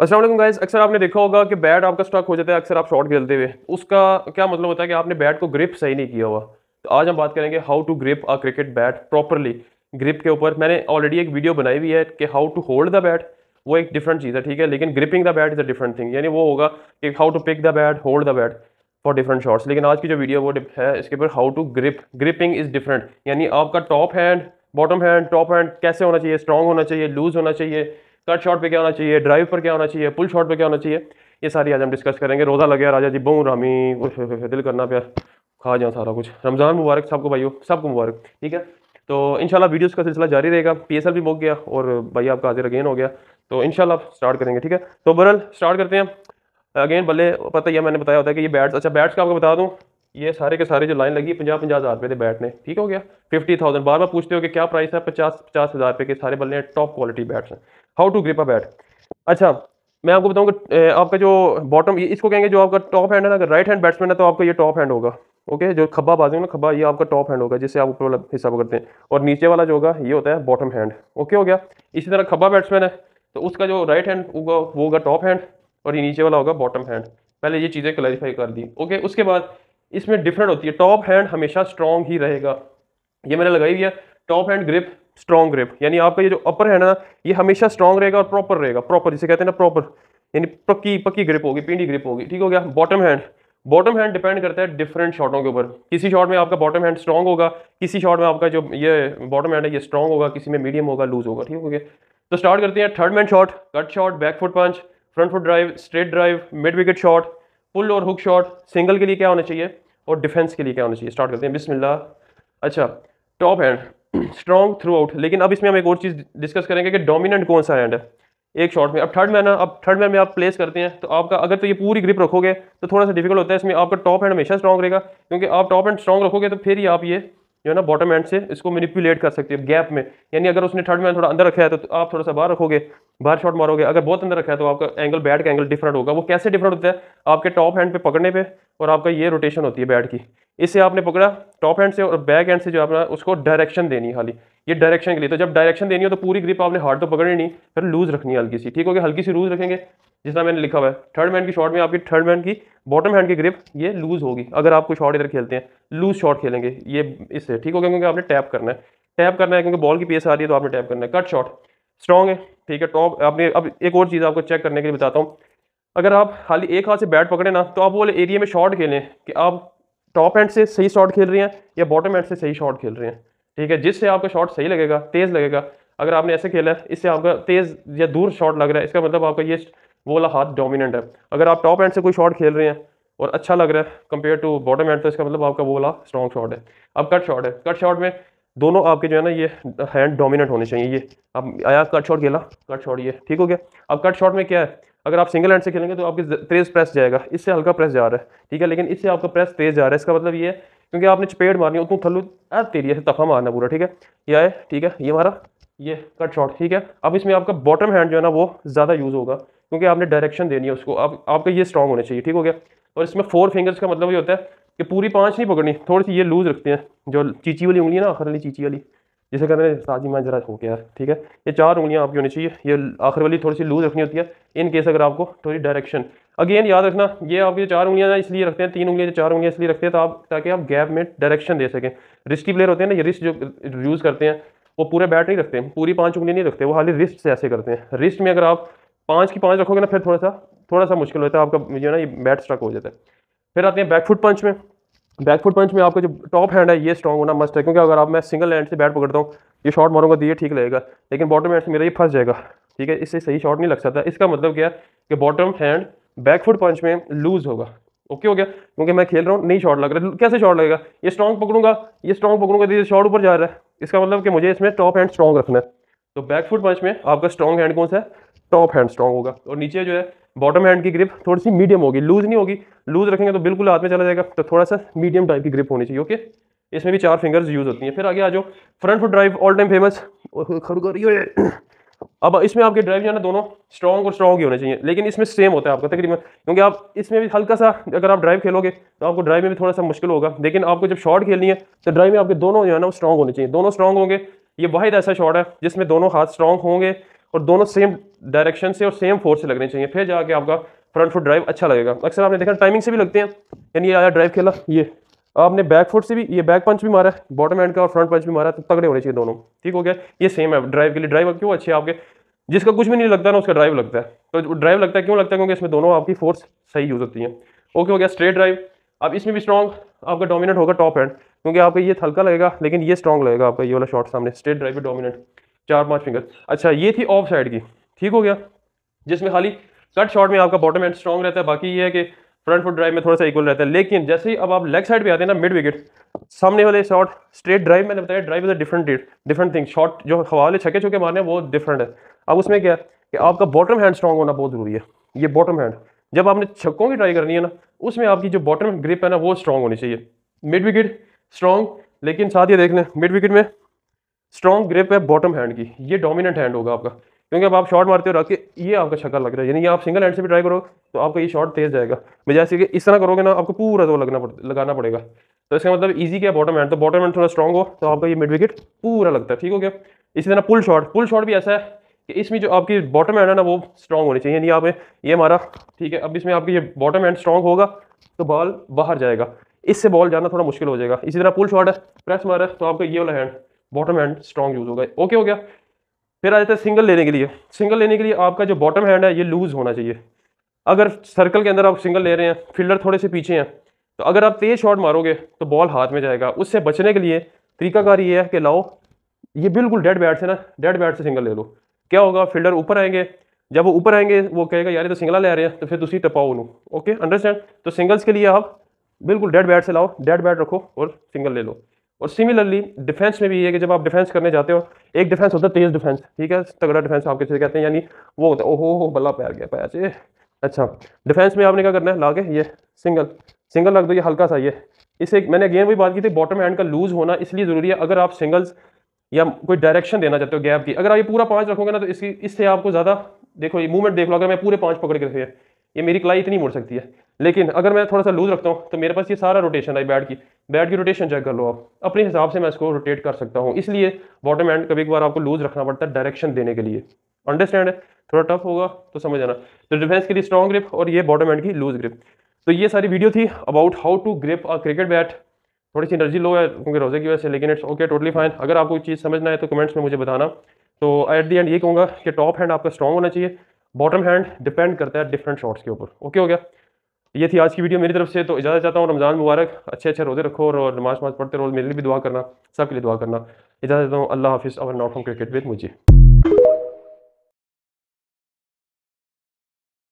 असल गाइज अक्सर आपने देखा होगा कि बैट आपका स्टॉक हो जाता है अक्सर आप शॉट खेलते हुए उसका क्या मतलब होता है कि आपने बैट को ग्रिप सही नहीं किया हुआ तो आज हम बात करेंगे how to grip a cricket bat properly grip के ऊपर मैंने ऑलरेडी एक वीडियो बनाई हुई है कि how to hold the bat वो एक डिफरेंट चीज़ है ठीक है लेकिन gripping the bat is a different thing यानी वो होगा कि how to pick the bat hold the bat for different shots लेकिन आज की जो वीडियो वो है इसके ऊपर how to grip gripping is different यानी आपका top hand bottom hand top hand कैसे होना चाहिए स्ट्रॉन्ग होना चाहिए लूज़ होना चाहिए कट शॉट पे क्या होना चाहिए ड्राइव पर क्या होना चाहिए पुल शॉट पे क्या होना चाहिए ये सारी आज हम डिस्कस करेंगे रोज़ा लगे राजा जी बहू रामी दिल करना प्यार खा जाए सारा कुछ रमज़ान मुबारक सबको भाई सबको मुबारक ठीक है तो इन वीडियोस का सिलसिला जारी रहेगा पी भी मोक गया और भाई आपका हाजिर अगेन हो गया तो इन स्टार्ट करेंगे ठीक है तो बरल स्टार्ट करते हैं अगेन भले पता ही मैंने बताया होता है कि ये बैट्स अच्छा बैट्स का आपको बता दूँ ये सारे के सारे जो लाइन लगी है पंजाब पंजाब हज़ार रुपये बैट ने ठीक हो गया फिफ्टी थाउजेंड बार बार पूछते हो कि क्या प्राइस है पचास पचास हज़ार रुपये के सारे बल्ले टॉप क्वालिटी बैट्स हैं how to grip a bat अच्छा मैं आपको बताऊंगा आपका जो बॉटम इसको कहेंगे जो आपका टॉप हैंड है ना अगर राइट हैंड बैट्समैन है तो आपका ये टॉप हैंड होगा ओके जो खब्बा बाजू ना खब्बा ये आपका टॉप हैंड होगा जिससे आप ऊपर वाला हिसाब करते हैं और नीचे वाला जो होगा ये होता है बॉटम हैंड ओके हो गया इसी तरह खब्बा बैट्समैन है तो उसका जो राइट हैंड होगा वो होगा टॉप हैंड और ये नीचे वाला होगा बॉटम हैंड पहले ये चीज़ें क्लैरिफाई कर दी ओके उसके बाद इसमें डिफरेंट होती है टॉप हैंड हमेशा स्ट्रॉन्ग ही रहेगा ये मैंने लगाई हुई है top hand grip strong grip यानी आपका ये जो अपर है ना ये हमेशा स्ट्रॉन्ग रहेगा और प्रॉपर रहेगा प्रॉपर जिसे कहते हैं ना प्रॉपर यानी पक्की पक्की ग्रिप होगी पिंडी ग्रिप होगी ठीक हो गया bottom hand bottom hand depend करता है डिफरेंट शॉटों के ऊपर किसी शॉट में आपका बॉटम हैंड स्ट्रॉन्ग होगा किसी शॉट में आपका जो ये बॉटम हैंड है ये स्ट्रॉन्ग होगा किसी में मीडियम होगा लूज होगा ठीक हो गया तो स्टार्ट करते हैं third man shot cut shot back foot punch front foot drive straight drive mid wicket shot pull और हुक शॉट सिंगल के लिए क्या होना चाहिए और डिफेंस के लिए क्या होना चाहिए स्टार्ट करते हैं बिस्मिल्लाह अच्छा top hand strong throughout लेकिन अब इसमें हम एक और चीज़ डिस्कस करेंगे कि डोमिनेंट कौन सा हैंड है एक शॉट में अब थर्ड मैन अब थर्ड मैन में आप प्लेस करते हैं तो आपका अगर तो ये पूरी ग्रिप रखोगे तो थोड़ा सा डिफिकल्ट होता है इसमें आपका टॉप हैंड हमेशा स्ट्रॉन्ग रहेगा क्योंकि आप टॉप हैंड स्ट्रॉन्ग रखोगे तो फिर ही आप ये जो है ना बॉटम हैंड से इसको मैनिपुलेट कर सकते हो गैप में यानी अगर उसने थर्ड मैन थोड़ा अंदर रखा है तो आप थोड़ा सा बाहर रखोगे बाहर शॉट मारोगे अगर बहुत अंदर रखा है तो आपका एंगल बैट का एंगल डिफरेंट होगा वो कैसे डिफरेंट होता है आपके टॉप हैंड पे पकड़ने पे और आपका ये रोटेशन होती है बैट की इसे आपने पकड़ा टॉप हैंड से और बैक हैंड से जो आपने उसको डायरेक्शन देनी खाली ये डायरेक्शन के लिए तो जब डायरेक्शन देनी हो तो पूरी ग्रिप आपने हार्ड तो पकड़नी नहीं फिर लूज रखनी है हल्की सी ठीक हो गया हल्की सी लूज रखेंगे जिस तरह मैंने लिखा हुआ है थर्ड मैन की शॉट में आपकी थर्ड मैन की बॉटम हैंड की ग्रिप ये लूज होगी अगर आप कोई शॉट इधर खेलते हैं लूज शॉट खेलेंगे ये इससे ठीक हो गया क्योंकि आपने टैप करना है टैप करना है क्योंकि बॉल की पेस आ रही है तो आपने टैप करना है कट शॉट स्ट्रॉन्ग है ठीक है टॉप आपने अब एक और चीज़ आपको चेक करने के लिए बताता हूँ अगर आप खाली एक हाथ से बैट पकड़े ना तो आप वो एरिया में शॉट खेलें कि आप टॉप हैंड से सही शॉट खेल रही हैं या बॉटम हैंड से सही शॉट खेल रही हैं ठीक है जिससे आपका शॉट सही लगेगा तेज़ लगेगा अगर आपने ऐसे खेला है इससे आपका तेज़ या दूर शॉट लग रहा है इसका मतलब आपका ये वो वाला हाथ डोमिनेंट है अगर आप टॉप हैंड से कोई शॉट खेल रहे हैं और अच्छा लग रहा है कंपेयर टू बॉटम हैंड तो इसका मतलब आपका वो वाला स्ट्रॉन्ग शॉट है अब कट शॉट है कट शॉट में दोनों आपके जो है ना ये हैंड डोमिनेंट होने चाहिए ये अब आया कट शॉट खेला कट शॉट ये ठीक हो गया अब कट शॉट में क्या है अगर आप सिंगल हैंड से खेलेंगे तो आपकी तेज़ प्रेस जाएगा इससे हल्का प्रेस जा रहा है ठीक है लेकिन इससे आपका प्रेस तेज़ जा रहा है इसका मतलब ये है क्योंकि आपने चपेट मारनी उतना थल्लू ऐ तेरी ऐसे तफा मारना पूरा ठीक है यह है ठीक है ये हमारा ये कट शॉट ठीक है अब इसमें आपका बॉटम हैंड जो है ना वो ज़्यादा यूज़ होगा क्योंकि आपने डायरेक्शन देनी है उसको आप आपका ये स्ट्रॉग होना चाहिए ठीक हो गया और इसमें फोर फिंगर्स का मतलब ये होता है कि पूरी पाँच नहीं पकड़नी थोड़ी सी ये लूज़ रखते हैं जो चीची वाली उंगली ना आखिर वाली चीची वाली जिसे कहते हैं साथ ही मैं जरा हो गया ठीक है ये चार उंगलियां आपकी होनी चाहिए ये आखिर वाली थोड़ी सी लूज रखनी होती है इन केस अगर आपको थोड़ी डायरेक्शन अगेन याद रखना ये आपकी चार उंगलियां इसलिए रखते हैं तीन उंगलियां चार उंगलियां इसलिए रखते हैं तो आप ताकि आप गैप में डायरेक्शन दे सकें रिस्टी प्लेयर होते हैं ना ये रिस्ट जो यूज़ करते हैं वो पूरे बैट नहीं रखते पूरी पाँच उंगलियाँ नहीं रखते वो खाली रिस्ट से ऐसे करते हैं रिस्ट में अगर आप पाँच की पाँच रखोगे ना फिर थोड़ा सा थोड़ा सा मुश्किल होता है आपका जो है ना ये बैट स्ट्रक हो जाता है फिर आते हैं बैक फुट पंच में बैकफुट पंच में आपका जो टॉप हैंड है ये स्ट्रॉग होना मस्ट है क्योंकि अगर आप मैं सिंगल हैंड से बैट पकड़ता हूँ ये शॉट मारूंगा तो ये ठीक लगेगा लेकिन बॉटम हैंड से मेरा ये फंस जाएगा ठीक है इससे सही शॉट नहीं लग सकता इसका मतलब क्या है कि बॉटम हैंड बैकफुट पंच में लूज होगा ओके हो गया क्योंकि मैं खेल रहा हूँ नहीं शॉट लग रहा है कैसे शॉट लगेगा ये स्ट्रॉन्ग पकड़ूंगा ये स्ट्रॉन्ग पकड़ूंगा तो ये शॉट ऊपर जा रहा है इसका मतलब कि मुझे इसमें टॉप हैंड स्ट्रॉन्ग रखना है तो बैकफुट पंच में आपका स्ट्रॉन्ग हैंड कौन सा है टॉप हैंड स्ट्रॉन्ग होगा और नीचे जो है बॉटम हैंड की ग्रिप थोड़ी सी मीडियम होगी लूज नहीं होगी लूज रखेंगे तो बिल्कुल हाथ में चला जाएगा तो थोड़ा सा मीडियम टाइप की ग्रिप होनी चाहिए ओके इसमें भी चार फिंगर्स यूज़ होती हैं फिर आगे आ जाओ front foot drive all time famous अब इसमें आपके ड्राइव जो है ना दोनों स्ट्रॉन्ग और स्ट्रॉन्ग ही होने चाहिए लेकिन इसमें सेम होता है आपका तकरीबन क्योंकि आप इसमें भी हल्का सा अगर आप ड्राइव खेलोगे तो आपको ड्राइव में भी थोड़ा सा मुश्किल होगा लेकिन आपको जब शॉट खेलनी है तो ड्राइव में आपके दोनों जो है ना वो स्ट्रॉन्ग होने चाहिए दोनों स्ट्रॉन्ग होंगे ये वाहिद ऐसा शॉट है जिसमें दोनों हाथ स्ट्रॉन्ग होंगे और दोनों सेम डायरेक्शन से और सेम फोर्स से लगने चाहिए फिर जाके आपका फ्रंट फुट ड्राइव अच्छा लगेगा अक्सर आपने देखा टाइमिंग से भी लगते हैं यानी ये आया ड्राइव खेला ये आपने बैक फुट से भी ये बैक पंच भी मारा है बॉटम एंड का और फ्रंट पंच भी मारा है तो तगड़े होने चाहिए दोनों ठीक हो गया ये सेम है ड्राइव के लिए ड्राइव क्यों अच्छे आपके जिसका कुछ भी नहीं लगता ना उसका ड्राइव लगता है तो ड्राइव लगता है क्यों लगता है क्योंकि इसमें दोनों आपकी फोर्स सही यूज़ होती है ओके हो गया स्ट्रेट ड्राइव अब इसमें भी स्ट्रॉन्ग आपका डोमिनेट होगा टॉप हैंड क्योंकि आपका ये हल्का लगेगा लेकिन ये स्ट्रॉन्ग लगेगा आपका ये वाला शॉर्ट सामने स्ट्रेट ड्राइव भी डोमिनेट चार पांच फिंगर अच्छा ये थी ऑफ साइड की ठीक हो गया जिसमें खाली कट शॉट में आपका बॉटम एंड स्ट्रॉन्ग रहता है बाकी ये है कि फ्रंट फुट ड्राइव में थोड़ा सा इक्वल रहता है लेकिन जैसे ही अब आप लेग साइड पे आते हैं ना मिड विकेट सामने वाले शॉट स्ट्रेट ड्राइव मैंने बताया drive is a different different thing shot जो हवा छके छके छुके मारने हैं वो डिफरेंट है अब उसमें क्या है कि आपका बॉटम हैंड स्ट्रॉन्ग होना बहुत ज़रूरी है ये बॉटम हैंड जब आपने छक्कों की ट्राई करनी है ना उसमें आपकी जो बॉटम ग्रिप है ना वो स्ट्रॉन्ग होनी चाहिए मिड विकेट स्ट्रॉन्ग लेकिन साथ ये देख लें मिड विकेट में स्ट्रॉन्ग ग्रिप है बॉटम हैंड की ये डोमिनेंट हैंड होगा आपका क्योंकि अब आप शॉट मारते हो रख के ये आपका छक्का लग रहा है यानी आप सिंगल हैंड से भी ट्राई करो तो आपका ये शॉट तेज जाएगा मैं जैसे कि इस तरह करोगे ना आपको पूरा जोर तो लगना पड़ लगाना पड़ेगा तो इसका मतलब ईजी क्या बॉटम हैंड तो बॉटम हैंड थोड़ा स्ट्रॉग हो तो आपका ये मिड विकेट पूरा लगता है ठीक हो गया इसी तरह पुल शॉट पुल शॉट भी ऐसा है कि इसमें जो आपकी बॉटम हैंड है ना वो स्ट्रॉग होनी चाहिए यानी आप ये हमारा ठीक है अब इसमें आपकी ये बॉटम हैंड स्ट्रॉग होगा तो बॉल बाहर जाएगा इससे बॉल जाना थोड़ा मुश्किल हो जाएगा इसी तरह पुल शॉट है प्रेस मारा तो आपका ये वाला hand bottom hand strong use होगा ओके हो गया फिर आ जाता है सिंगल लेने के लिए सिंगल लेने के लिए आपका जो बॉटम हैंड है ये लूज होना चाहिए अगर सर्कल के अंदर आप सिंगल ले रहे हैं फील्डर थोड़े से पीछे हैं तो अगर आप तेज शॉट मारोगे तो बॉल हाथ में जाएगा उससे बचने के लिए तरीकाकार ये है कि लाओ ये बिल्कुल डेड बैट से ना डेड बैट से सिंगल ले लो क्या होगा फील्डर ऊपर आएंगे जब वो ऊपर आएंगे वो कहेगा यार ये तो सिंगला ले रहे हैं तो फिर तुम टपाओ उन्हों ओके अंडरस्टैंड तो सिंगल्स के लिए आप बिल्कुल डेड बैट से लाओ डेड बैट रखो और सिंगल ले लो और सिमिलरली डिफेंस में भी ये है कि जब आप डिफेंस करने जाते हो एक डिफेंस होता है तेज़ डिफेंस ठीक है तगड़ा डिफेंस आप किसी कहते हैं यानी वो होता है ओहो हो बल्ला पैर गया पैर अच्छा डिफेंस में आपने क्या करना है ला के ये सिंगल सिंगल रख दो ये हल्का सा ये इसे मैंने गेम भी बात की थी बॉटम हैंड का लूज़ होना इसलिए ज़रूरी है अगर आप सिंगल्स या कोई डायरेक्शन देना चाहते हो गैप की अगर आप ये पूरा पाँच रखोगे ना तो इसकी इससे आपको ज़्यादा देखो ये मूवमेंट देख लो अगर मैं पूरे पाँच पकड़ के रखे ये मेरी कलाई इतनी मुड़ सकती है लेकिन अगर मैं थोड़ा सा लूज रखता हूँ तो मेरे पास ये सारा रोटेशन है बैट की बैट की रोटेशन चेक कर लो आप अपने हिसाब से मैं इसको रोटेट कर सकता हूँ इसलिए बॉटम एंड कभी एक बार आपको लूज रखना पड़ता है डायरेक्शन देने के लिए अंडरस्टैंड है थोड़ा टफ होगा तो समझ आना तो डिफेंस के लिए स्ट्रॉन्ग ग्रिप और ये बॉटम एंड की लूज ग्रिप तो ये सारी वीडियो थी about how to grip a cricket bat थोड़ी सी एनर्जी लो है क्योंकि रोजे की वजह से लेकिन इट्स ओके टोटली फाइन अगर आपको चीज़ समझना है तो कमेंट्स में मुझे बताना तो एट दी एंड ये कहूँगा कि टॉप हैंड आपका स्ट्रॉन्ग होना चाहिए बॉटम हैंड डिपेंड करता है डिफरेंट शॉट्स के ऊपर ओके हो गया ये थी आज की वीडियो मेरी तरफ से तो इजाज़त चाहता हूँ रमज़ान मुबारक अच्छे अच्छे रोज़े रखो और नमाज नमाज पढ़ते रहो मेरे लिए भी दुआ करना सबके लिए दुआ करना इजाज़त चाहता हूँ अल्लाह हाफिज़ और नॉट फ्रॉम क्रिकेट विद मुझे